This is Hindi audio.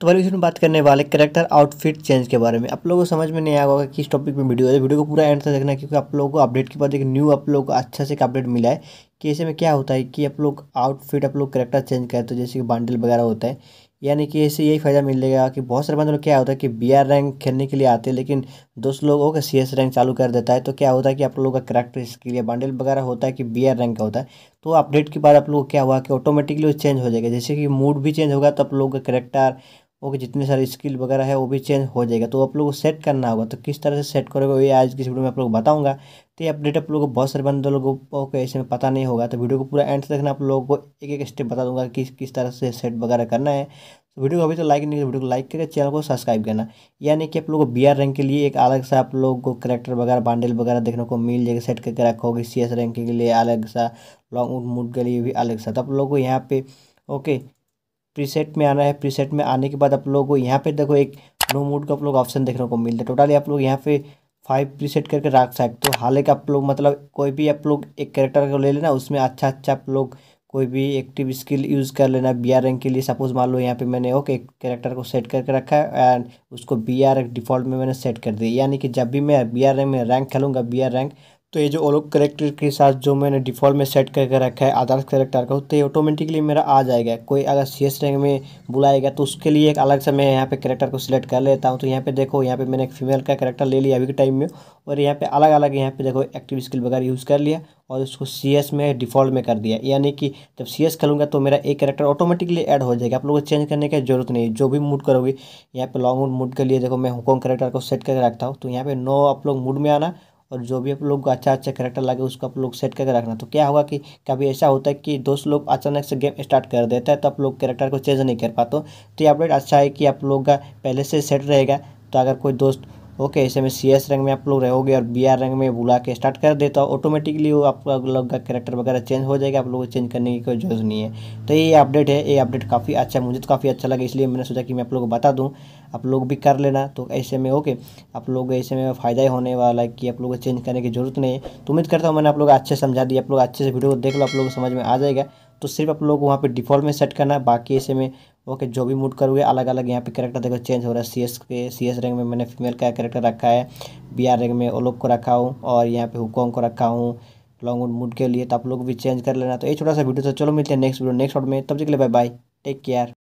तो वाले इसमें बात करने वाले करेक्टर आउटफिट चेंज के बारे में आप लोगों को समझ में नहीं आया होगा किस टॉपिक में वीडियो है वीडियो तो को पूरा एंड तक देखना क्योंकि आप लोगों को अपडेट के बाद एक न्यू आप लोगों को अच्छा से एक अपडेट मिला है कि ऐसे में क्या होता है कि आप लोग आउटफिट आप लोग करेक्टर चेंज करते हो जैसे कि बांडल वगैरह होता है यानी कि इससे यही फ़ायदा मिलेगा कि बहुत सारे बंदे लोग क्या होता है कि बी आर रैंक खेलने के लिए आते हैं लेकिन दोस्त लोगों का सी एस रैंक चालू कर देता है तो क्या होता है कि आप लोगों का करैक्टर इसके लिए बांडल वगैरह होता है कि बी आर रैंक का होता है तो अपडेट के बाद आप लोगों को क्या हुआ कि ऑटोमेटिकली वो चेंज हो जाएगा जैसे कि मूड भी चेंज होगा तो आप लोगों का करेक्टर ओके जितने सारे स्किल वगैरह है वो भी चेंज हो जाएगा तो आप लोग को सेट करना होगा तो किस तरह से सेट करोगे ये आज की वीडियो में आप लोग बताऊंगा तो ये अपडेट आप लोगों को बहुत सारे बंद लोगों को इसमें पता नहीं होगा तो वीडियो को पूरा एंड देखना आप लोगों को एक एक स्टेप बता दूंगा कि किस तरह से सेट वगैरह करना है तो वीडियो को अभी तो लाइक नहीं वीडियो को लाइक करके चैनल को सब्सक्राइब करना यानी कि आप लोगों को बी आर रैंक के लिए एक अलग सा आप लोगों को करेक्टर वगैरह बांडल वगैरह देखने को मिल जाएगा सेट करके रखोगे सी एस रैंक के लिए अलग सा लॉन्ग मूड के लिए भी अलग सा तो आप लोगों को यहाँ पे ओके प्रीसेट में आना है प्रीसेट में आने के बाद आप लोगों को यहाँ पे देखो एक नो मूड का आप लोग ऑप्शन देखने को मिलता है टोटली आप लोग यहाँ पे फाइव प्रीसेट करके रख सकते हो हालांकि आप लोग मतलब कोई भी आप लोग एक करेक्टर को ले लेना उसमें अच्छा अच्छा आप लोग कोई भी एक्टिव स्किल यूज़ कर लेना बी आर रैंक के लिए सपोज मान लो यहाँ पे मैंने ओके एक कैरेक्टर को सेट करके रखा है एंड उसको बी आर डिफ़ॉल्ट में मैंने सेट कर दिया यानी कि जब भी मैं बी आर रैंक में रैंक खेलूँगा बी आर रैंक तो ये जो ओलोक करेक्टर के साथ जो मैंने डिफ़ॉल्ट में सेट करके रखा है आदर्श करेक्टर का तो ये ऑटोमेटिकली मेरा आ जाएगा कोई अगर सी एस रैंक में बुलाएगा तो उसके लिए एक अलग से मैं यहाँ पे करेक्टर को सिलेक्ट कर लेता हूँ तो यहाँ पे देखो यहाँ पे मैंने एक फीमेल का करेक्टर ले लिया अभी के टाइम में और यहाँ पर अलग अलग यहाँ पे देखो एक्टिव स्किल वगैरह यूज़ कर लिया और उसको सी एस में डिफ़ॉल्ट में कर दिया यानी कि जब सी एस करूँगा तो मेरा एक करेक्टर ऑटोमेटिकली एड हो जाएगा आप लोगों को चेंज करने की जरूरत नहीं जो भी मूड करोगे यहाँ पर लॉन्ग मूड मूड के लिए देखो मैं हुकॉन्ग करेक्टर को सेट करके रखता हूँ तो यहाँ पे नो आप लोग मूड में आना और जो भी आप लोग को अच्छा अच्छा करेक्टर लगे उसको आप लोग सेट करके रखना तो क्या होगा कि कभी ऐसा होता है कि दोस्त लोग अचानक से गेम स्टार्ट कर देता है तो आप लोग करेक्टर को चेंज नहीं कर पाते तो ये अपडेट अच्छा है कि आप लोग का पहले से सेट रहेगा तो अगर कोई दोस्त ओके ऐसे में सी एस रैंक में आप लोग रहोगे और बी आर रैंक में बुला के स्टार्ट कर देता हूँ ऑटोमेटिकली वो अलग लोग का कैरेक्टर वगैरह चेंज हो जाएगा आप लोगों को चेंज करने की कोई जरूरत नहीं है तो ये अपडेट है ये अपडेट काफ़ी अच्छा मुझे तो काफ़ी अच्छा लगा इसलिए मैंने सोचा कि मैं आप लोग को बता दूँ आप लोग भी कर लेना तो ऐसे में ओके आप लोग ऐसे में फ़ायदा ही होने वाला है कि आप लोगों को चेंज करने की जरूरत नहीं है तो उम्मीद करता हूँ मैंने आप लोग अच्छे समझा दिया आप लोग अच्छे से वीडियो को देख लो आप लोग को समझ में आ जाएगा तो सिर्फ आप लोग वहाँ पे डिफ़ॉल्ट में सेट करना बाकी ऐसे में ओके जो भी मूड करोगे अलग अलग यहाँ पे करेक्टर देखो चेंज हो रहा है सी एस पे सी एस रैंक में मैंने फीमेल का कैरेक्टर रखा है बी आर रैंक में ओलोक को रखा हूँ और यहाँ पे हुकोंग को रखा हूँ लॉन्ग मूड के लिए तो आप लोग भी चेंज कर लेना तो ये छोटा सा वीडियो तो चलो मिलते हैं नेक्स्ट वीडियो नेक्स्ट शॉट में तब तक के लिए बाय बाय टेक केयर